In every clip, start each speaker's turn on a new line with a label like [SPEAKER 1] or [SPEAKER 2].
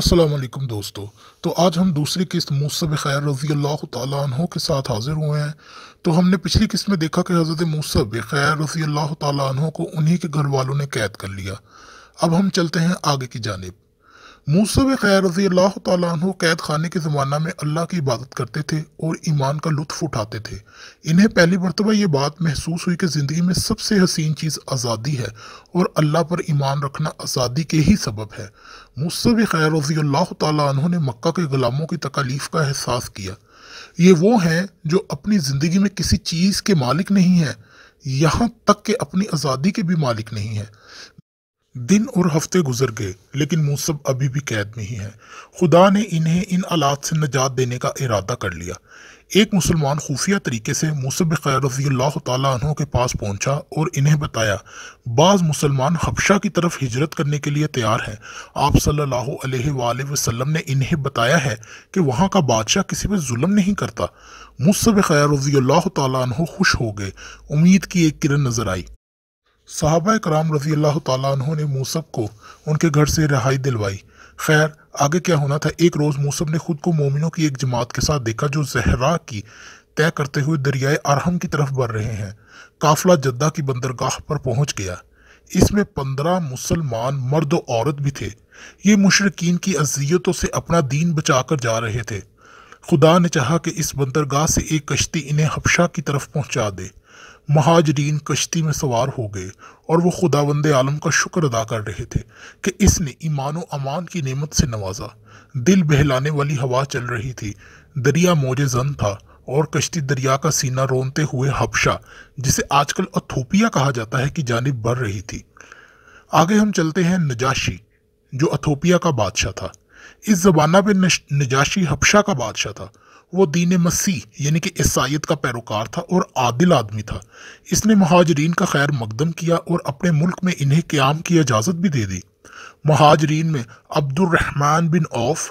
[SPEAKER 1] السلام علیکم دوستو تو آج ہم دوسری قسط موسب خیر رضی اللہ تعالیٰ عنہ کے ساتھ حاضر ہوئے ہیں تو ہم نے پچھلی قسط میں دیکھا کہ حضرت موسب خیر رضی اللہ تعالیٰ عنہ کو انہی کے گھر والوں نے قید کر لیا اب ہم چلتے ہیں آگے کی جانب موسیٰ خیر رضی اللہ تعالیٰ عنہ قید خانے کے زمانہ میں اللہ کی عبادت کرتے تھے اور ایمان کا لطف اٹھاتے تھے انہیں پہلی مرتبہ یہ بات محسوس ہوئی کہ زندگی میں سب سے حسین چیز آزادی ہے اور اللہ پر ایمان رکھنا آزادی کے ہی سبب ہے موسیٰ خیر رضی اللہ تعالیٰ عنہ نے مکہ کے غلاموں کی تکالیف کا احساس کیا یہ وہ ہیں جو اپنی زندگی میں کسی چیز کے مالک نہیں ہیں یہاں تک کہ اپنی آزادی کے بھی مالک نہیں ہے دن اور ہفتے گزر گئے لیکن موسب ابھی بھی قید میں ہی ہیں خدا نے انہیں ان آلات سے نجات دینے کا ارادہ کر لیا ایک مسلمان خفیہ طریقے سے موسب خیر پہنچا اور انہیں بتایا بعض مسلمان حبشہ کی طرف ہجرت کرنے کے لیے تیار ہیں آپ صلی اللہ علیہ وآلہ وسلم نے انہیں بتایا ہے کہ وہاں کا بادشاہ کسی پہ ظلم نہیں کرتا مصب خیر اللہ تعالیٰ عنہ خوش ہو گئے امید کی ایک کرن نظر آئی صحابہ کرام رضی اللہ تعالیٰ عنہ نے موسب کو ان کے گھر سے رہائی دلوائی خیر آگے کیا ہونا تھا ایک روز موسب نے خود کو مومنوں کی ایک جماعت کے ساتھ دیکھا جو زہرا کی طے کرتے ہوئے دریائے ارحم کی طرف بڑھ رہے ہیں قافلہ جدہ کی بندرگاہ پر پہنچ گیا اس میں پندرہ مسلمان مرد و عورت بھی تھے یہ مشرقین کی اذیتوں سے اپنا دین بچا کر جا رہے تھے خدا نے چاہا کہ اس بندرگاہ سے ایک کشتی انہیں حبشہ کی طرف پہنچا دے مہاجرین کشتی میں سوار ہو گئے اور وہ خداوند عالم کا شکر ادا کر رہے تھے کہ اس نے ایمان و امان کی نعمت سے نوازا دل بہلانے والی ہوا چل رہی تھی دریا زن تھا اور کشتی دریا کا سینہ رونتے ہوئے حبشہ جسے آج کل اتھوپیا کہا جاتا ہے کہ جانب بڑھ رہی تھی آگے ہم چلتے ہیں نجاشی جو اتھوپیا کا بادشاہ تھا اس زبانہ پہ نجاشی حبشہ کا بادشاہ تھا وہ دین مسیح یعنی کہ عیسائیت کا پیروکار تھا اور عادل آدمی تھا اس نے مہاجرین کا خیر مقدم کیا اور اپنے ملک میں انہیں قیام کی اجازت بھی دے دی مہاجرین میں عبد الرحمن بن اوف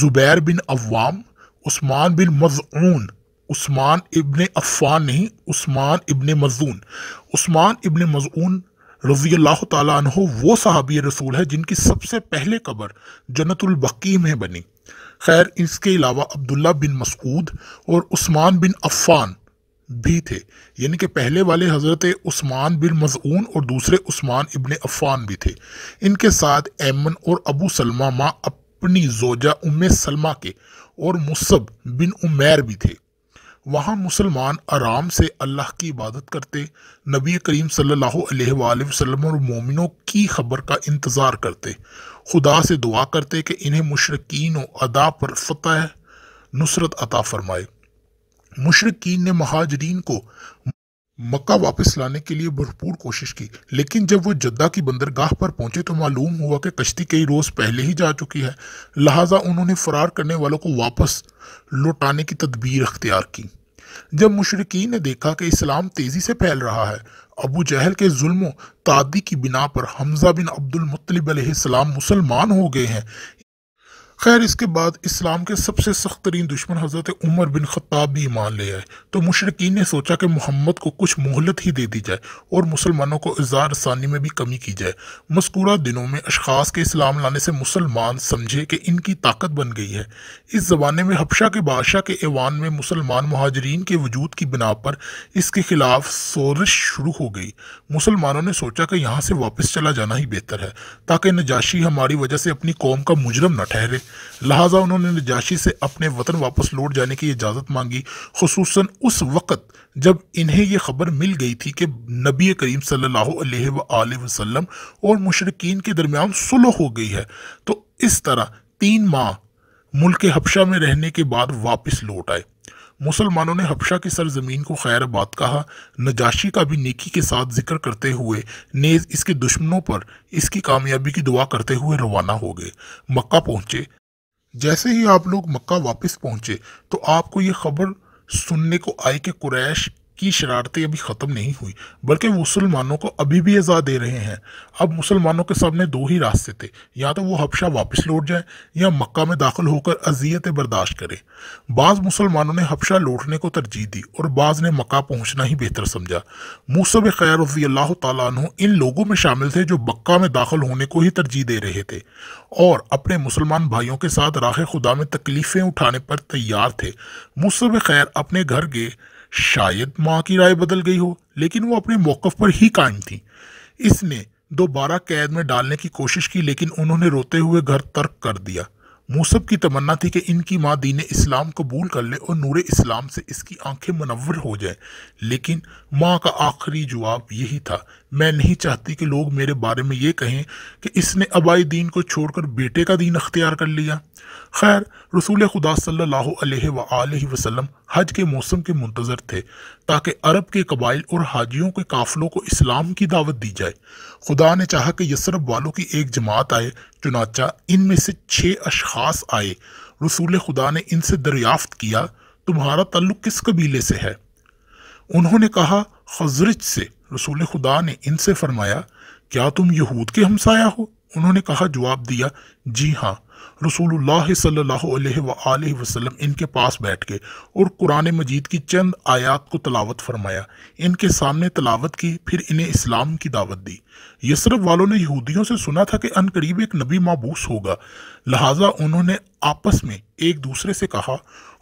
[SPEAKER 1] زبیر بن عوام عثمان بن مضعون عثمان ابن عفان نہیں عثمان ابن مضعون عثمان ابن مضعون رضی اللہ تعالیٰ عنہ وہ صحابی رسول ہے جن کی سب سے پہلے قبر جنت البقی میں بنی خیر اس کے علاوہ عبداللہ بن بن مسعود اور عثمان بھی تھے یعنی کہ پہلے والے حضرت عثمان بن مضعون اور دوسرے عثمان ابن عفان بھی تھے ان کے ساتھ ایمن اور ابو سلمہ ماں اپنی زوجہ ام سلمہ کے اور مصب بن امیر بھی تھے وہاں مسلمان آرام سے اللہ کی عبادت کرتے نبی کریم صلی اللہ علیہ وآلہ وسلم اور مومنوں کی خبر کا انتظار کرتے خدا سے دعا کرتے کہ انہیں مشرقین و ادا پر فتح نصرت عطا فرمائے مشرقین نے مہاجرین کو مکہ واپس لانے کے لیے بھرپور کوشش کی لیکن جب وہ جدہ کی بندرگاہ پر پہنچے تو معلوم ہوا کہ کشتی کئی روز پہلے ہی جا چکی ہے لہٰذا انہوں نے فرار کرنے والوں کو واپس لوٹانے کی تدبیر اختیار کی جب مشرقین نے دیکھا کہ اسلام تیزی سے پھیل رہا ہے ابو جہل کے ظلم و تعدی کی بنا پر حمزہ بن عبد المطلب علیہ السلام مسلمان ہو گئے ہیں خیر اس کے بعد اسلام کے سب سے سخت ترین دشمن حضرت عمر بن خطاب بھی ایمان لے آئے تو مشرقین نے سوچا کہ محمد کو کچھ مہلت ہی دے دی جائے اور مسلمانوں کو اظہار رسانی میں بھی کمی کی جائے مذکورہ دنوں میں اشخاص کے اسلام لانے سے مسلمان سمجھے کہ ان کی طاقت بن گئی ہے اس زمانے میں حبشہ کے بادشاہ کے ایوان میں مسلمان مہاجرین کے وجود کی بنا پر اس کے خلاف سورش شروع ہو گئی مسلمانوں نے سوچا کہ یہاں سے واپس چلا جانا ہی بہتر ہے تاکہ نجاشی ہماری وجہ سے اپنی قوم کا مجرم نہ ٹھہرے لہٰذا انہوں نے نجاشی سے اپنے وطن واپس لوٹ جانے کی اجازت مانگی خصوصاً اس وقت جب انہیں یہ خبر مل گئی تھی کہ نبی کریم صلی اللہ علیہ وآلہ وسلم اور مشرقین کے درمیان صلح ہو گئی ہے تو اس طرح تین ماہ ملک حبشہ میں رہنے کے بعد واپس لوٹ آئے مسلمانوں نے حبشہ کی سرزمین کو خیر بات کہا نجاشی کا بھی نیکی کے ساتھ ذکر کرتے ہوئے نیز اس کے دشمنوں پر اس کی کامیابی کی دعا کرتے ہوئے روانہ ہو گئے مکہ پہنچے جیسے ہی آپ لوگ مکہ واپس پہنچے تو آپ کو یہ خبر سننے کو آئی کہ قریش کی شرارتیں ابھی ختم نہیں ہوئی بلکہ وہ مسلمانوں کو ابھی بھی ازا دے رہے ہیں اب مسلمانوں کے سامنے دو ہی راستے تھے یا تو وہ حبشہ واپس لوٹ جائیں یا مکہ میں داخل ہو کر اذیتیں برداشت کریں بعض مسلمانوں نے حبشہ لوٹنے کو ترجیح دی اور بعض نے مکہ پہنچنا ہی بہتر سمجھا موسب خیر رضی اللہ تعالیٰ عنہ ان لوگوں میں شامل تھے جو مکہ میں داخل ہونے کو ہی ترجیح دے رہے تھے اور اپنے مسلمان بھائیوں کے ساتھ راہ خدا میں تکلیفیں اٹھانے پر تیار تھے موسب خیر اپنے گھر گئے شاید ماں کی رائے بدل گئی ہو لیکن وہ اپنے موقف پر ہی قائم تھی اس نے دوبارہ قید میں ڈالنے کی کوشش کی لیکن انہوں نے روتے ہوئے گھر ترک کر دیا موسب کی تمنا تھی کہ ان کی ماں دین اسلام قبول کر لے اور نور اسلام سے اس کی آنکھیں منور ہو جائیں لیکن ماں کا آخری جواب یہی تھا میں نہیں چاہتی کہ لوگ میرے بارے میں یہ کہیں کہ اس نے ابائی دین کو چھوڑ کر بیٹے کا دین اختیار کر لیا خیر رسول خدا صلی اللہ علیہ وآلہ وسلم حج کے موسم کے منتظر تھے تاکہ عرب کے قبائل اور حاجیوں کے قافلوں کو اسلام کی دعوت دی جائے خدا نے چاہا کہ یسرب والوں کی ایک جماعت آئے چنانچہ ان میں سے چھ اشخاص آئے رسول خدا نے ان سے دریافت کیا تمہارا تعلق کس قبیلے سے ہے انہوں نے کہا خزرج سے رسول خدا نے ان سے فرمایا کیا تم یہود کے ہمسایا ہو انہوں نے کہا جواب دیا جی ہاں رسول اللہ صلی اللہ علیہ وآلہ وسلم ان کے پاس بیٹھ کے اور قرآن مجید کی چند آیات کو تلاوت فرمایا ان کے سامنے تلاوت کی پھر انہیں اسلام کی دعوت دی یسرف والوں نے یہودیوں سے سنا تھا کہ ان قریب ایک نبی مابوس ہوگا لہٰذا انہوں نے آپس میں ایک دوسرے سے کہا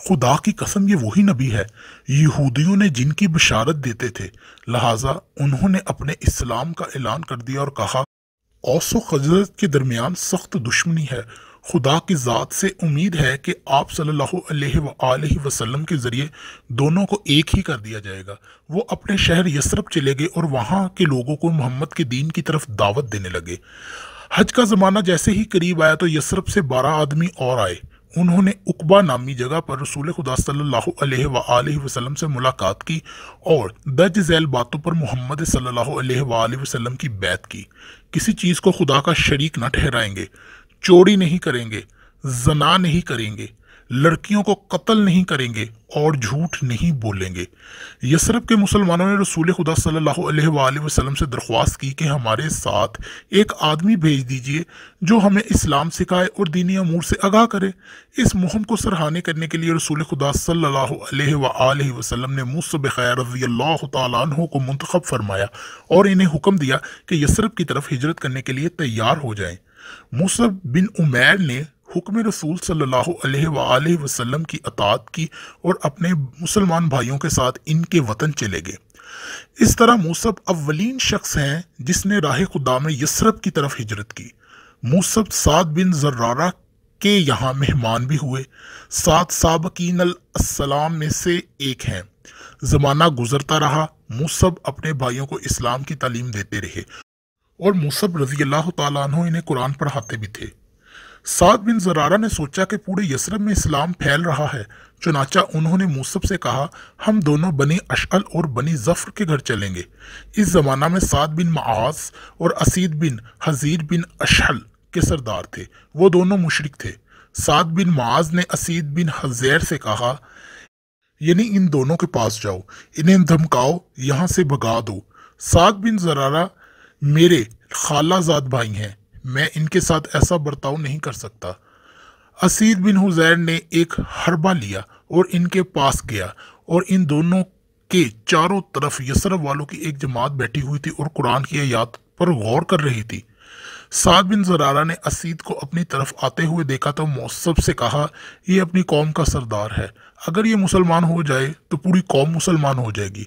[SPEAKER 1] خدا کی قسم یہ وہی نبی ہے یہودیوں نے جن کی بشارت دیتے تھے لہٰذا انہوں نے اپنے اسلام کا اعلان کر دیا اور کہا اوس و خزرت کے درمیان سخت دشمنی ہے خدا کی ذات سے امید ہے کہ آپ صلی اللہ علیہ وآلہ وسلم کے ذریعے دونوں کو ایک ہی کر دیا جائے گا وہ اپنے شہر یسرب چلے گئے اور وہاں کے لوگوں کو محمد کے دین کی طرف دعوت دینے لگے حج کا زمانہ جیسے ہی قریب آیا تو یسرب سے بارہ آدمی اور آئے انہوں نے اقبا نامی جگہ پر رسول خدا صلی اللہ علیہ وآلہ وسلم سے ملاقات کی اور درج ذیل باتوں پر محمد صلی اللہ علیہ وآلہ وسلم کی بیعت کی کسی چیز کو خدا کا شریک نہ ٹھہرائیں گے چوری نہیں کریں گے زنا نہیں کریں گے لڑکیوں کو قتل نہیں کریں گے اور جھوٹ نہیں بولیں گے یسرب کے مسلمانوں نے رسول خدا صلی اللہ علیہ وآلہ وسلم سے درخواست کی کہ ہمارے ساتھ ایک آدمی بھیج دیجئے جو ہمیں اسلام سکھائے اور دینی امور سے آگاہ کرے اس مہم کو سرحانے کرنے کے لیے رسول خدا صلی اللہ علیہ وآلہ وسلم نے موسب خیر رضی اللہ تعالیٰ عنہ کو منتخب فرمایا اور انہیں حکم دیا کہ یسرب کی طرف ہجرت کرنے کے لیے تیار ہو جائیں مصعب بن عمیر نے حکم رسول صلی اللہ علیہ وآلہ وسلم کی اطاعت کی اور اپنے مسلمان بھائیوں کے ساتھ ان کے وطن چلے گئے اس طرح موسب اولین شخص ہیں جس نے راہ خدا میں یسرب کی طرف ہجرت کی موسب سعد بن زرارہ کے یہاں مہمان بھی ہوئے سات سابقین السلام میں سے ایک ہیں زمانہ گزرتا رہا موسب اپنے بھائیوں کو اسلام کی تعلیم دیتے رہے اور مصب رضی اللہ تعالیٰ عنہ انہیں قرآن پڑھاتے بھی تھے سعد بن زرارہ نے سوچا کہ پورے یسرم میں اسلام پھیل رہا ہے چنانچہ انہوں نے موسب سے کہا ہم دونوں بنی اشعل اور بنی ظفر کے گھر چلیں گے اس زمانہ میں سعد بن معاذ اور اسید بن حضیر بن اشحل کے سردار تھے وہ دونوں مشرق تھے سعد بن معاذ نے اسید بن حضیر سے کہا یعنی ان دونوں کے پاس جاؤ انہیں دھمکاؤ یہاں سے بگا دو سعد بن زرارہ میرے خالہ ذات بھائی ہیں میں ان کے ساتھ ایسا برتاؤ نہیں کر سکتا اسید بن حزیر نے ایک حربہ لیا اور ان کے پاس گیا اور ان دونوں کے چاروں طرف یسرف والوں کی ایک جماعت بیٹھی ہوئی تھی اور قرآن کی آیات پر غور کر رہی تھی سعد بن زرارہ نے اسید کو اپنی طرف آتے ہوئے دیکھا تو موصب سے کہا یہ اپنی قوم کا سردار ہے اگر یہ مسلمان ہو جائے تو پوری قوم مسلمان ہو جائے گی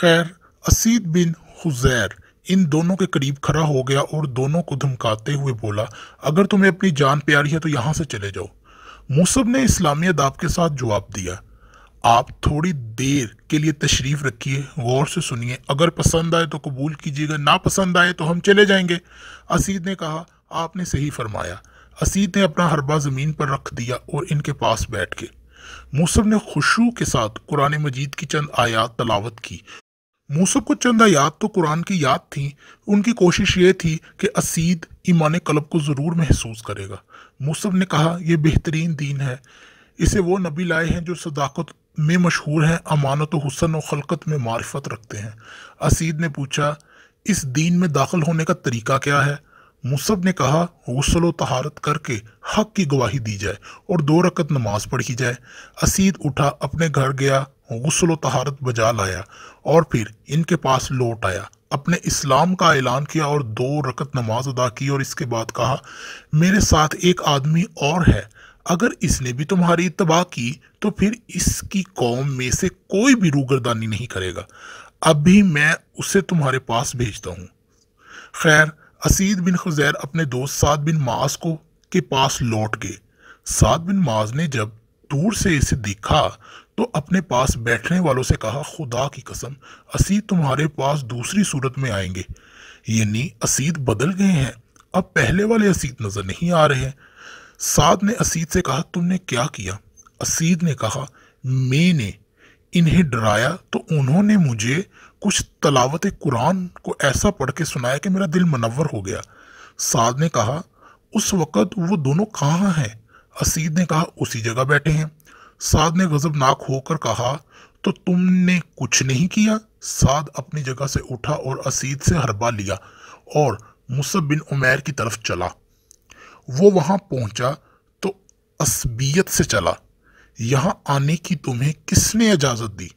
[SPEAKER 1] خیر اسید بن حزیر ان دونوں کے قریب کھڑا ہو گیا اور دونوں کو دھمکاتے ہوئے بولا اگر تمہیں اپنی جان پیاری ہے تو یہاں سے چلے جاؤ موسف نے اسلامی اداب کے ساتھ جواب دیا آپ تھوڑی دیر کے لیے تشریف رکھیے غور سے سنیے اگر پسند آئے تو قبول کیجیے گا نہ پسند آئے تو ہم چلے جائیں گے اسید نے کہا آپ نے صحیح فرمایا اسید نے اپنا حربہ زمین پر رکھ دیا اور ان کے پاس بیٹھ کے موسف نے خوشو کے ساتھ قرآن مجید کی چند آیات تلاوت کی موصف کو چند یاد تو قرآن کی یاد تھیں ان کی کوشش یہ تھی کہ اسید ایمان قلب کو ضرور محسوس کرے گا موسب نے کہا یہ بہترین دین ہے اسے وہ نبی لائے ہیں جو صداقت میں مشہور ہیں امانت و حسن و خلقت میں معرفت رکھتے ہیں اسید نے پوچھا اس دین میں داخل ہونے کا طریقہ کیا ہے مصب نے کہا غسل و تہارت کر کے حق کی گواہی دی جائے اور دو رکت نماز پڑھی جائے اسید اٹھا اپنے گھر گیا غسل و طہارت بجا لایا اور پھر ان کے پاس لوٹ آیا اپنے اسلام کا اعلان کیا اور دو رکت نماز ادا کی اور اس کے بعد کہا میرے ساتھ ایک آدمی اور ہے اگر اس نے بھی تمہاری اتباع کی تو پھر اس کی قوم میں سے کوئی بھی روگردانی نہیں کرے گا اب بھی میں اسے تمہارے پاس بھیجتا ہوں خیر اسید بن خزیر اپنے دوست سعد بن معاذ کو کے پاس لوٹ گئے سعد بن معاذ نے جب دور سے اسے دیکھا تو اپنے پاس بیٹھنے والوں سے کہا خدا کی قسم اسید تمہارے پاس دوسری صورت میں آئیں گے یعنی اسید بدل گئے ہیں اب پہلے والے اسید نظر نہیں آ رہے ہیں نے اسید سے کہا تم نے کیا کیا اسید نے کہا میں نے انہیں ڈرایا تو انہوں نے مجھے کچھ تلاوت قرآن کو ایسا پڑھ کے سنایا کہ میرا دل منور ہو گیا سعد نے کہا اس وقت وہ دونوں کہاں ہیں اسید نے کہا اسی جگہ بیٹھے ہیں سعد نے غضب ناک ہو کر کہا تو تم نے کچھ نہیں کیا سعد اپنی جگہ سے اٹھا اور اسید سے ہربا لیا اور مصب بن عمیر کی طرف چلا وہ وہاں پہنچا تو اسبیت سے چلا یہاں آنے کی تمہیں کس نے اجازت دی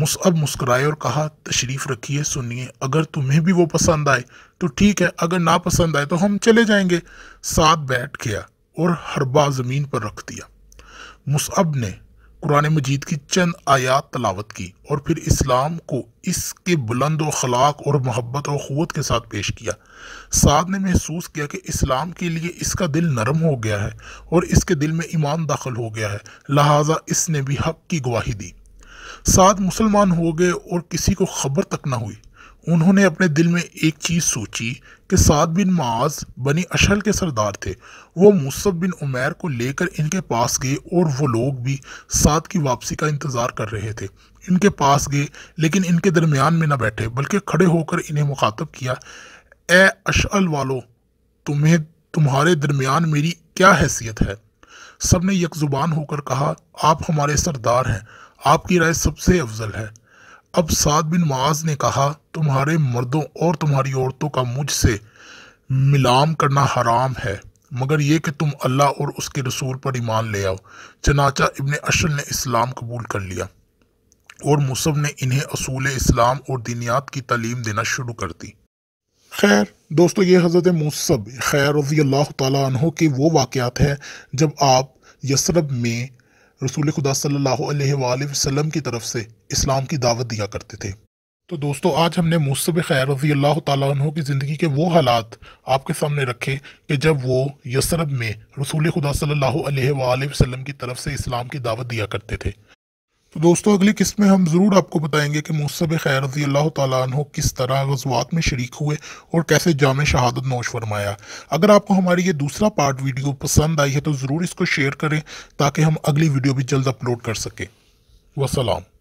[SPEAKER 1] مصعب مسکرائے اور کہا تشریف رکھیے سنیے اگر تمہیں بھی وہ پسند آئے تو ٹھیک ہے اگر ناپسند آئے تو ہم چلے جائیں گے ساتھ بیٹھ گیا اور ہربا زمین پر رکھ دیا مصعب نے قرآن مجید کی چند آیات تلاوت کی اور پھر اسلام کو اس کے بلند و خلاق اور محبت و قوت کے ساتھ پیش کیا سعد نے محسوس کیا کہ اسلام کے لیے اس کا دل نرم ہو گیا ہے اور اس کے دل میں ایمان داخل ہو گیا ہے لہٰذا اس نے بھی حق کی گواہی دی سعد مسلمان ہو گئے اور کسی کو خبر تک نہ ہوئی انہوں نے اپنے دل میں ایک چیز سوچی کہ سعد بن معاذ بنی اشحل کے سردار تھے وہ مصب بن عمیر کو لے کر ان کے پاس گئے اور وہ لوگ بھی سعد کی واپسی کا انتظار کر رہے تھے ان کے پاس گئے لیکن ان کے درمیان میں نہ بیٹھے بلکہ کھڑے ہو کر انہیں مخاطب کیا اے اشعل والو تمہیں تمہارے درمیان میری کیا حیثیت ہے سب نے یک زبان ہو کر کہا آپ ہمارے سردار ہیں آپ کی رائے سب سے افضل ہے اب سعد بن معاذ نے کہا تمہارے مردوں اور تمہاری عورتوں کا مجھ سے ملام کرنا حرام ہے مگر یہ کہ تم اللہ اور اس کے رسول پر ایمان لے آؤ چنانچہ ابن اشل نے اسلام قبول کر لیا اور مصب نے انہیں اصول اسلام اور دینیات کی تعلیم دینا شروع کر دی خیر دوستو یہ حضرت مصب خیر رضی اللہ تعالیٰ عنہ کے وہ واقعات ہیں جب آپ یسرب میں رسول خدا صلی اللہ علیہ وآلہ وسلم کی طرف سے اسلام کی دعوت دیا کرتے تھے تو دوستو آج ہم نے مصب خیر رضی اللہ تعالیٰ عنہ کی زندگی کے وہ حالات آپ کے سامنے رکھے کہ جب وہ یسرب میں رسول خدا صلی اللہ علیہ وآلہ وسلم کی طرف سے اسلام کی دعوت دیا کرتے تھے تو دوستو اگلی قسط میں ہم ضرور آپ کو بتائیں گے کہ موسب خیر رضی اللہ تعالیٰ عنہ کس طرح غزوات میں شریک ہوئے اور کیسے جامع شہادت نوش فرمایا اگر آپ کو ہماری یہ دوسرا پارٹ ویڈیو پسند آئی ہے تو ضرور اس کو شیئر کریں تاکہ ہم اگلی ویڈیو بھی جلد اپلوڈ کر سکیں وسلام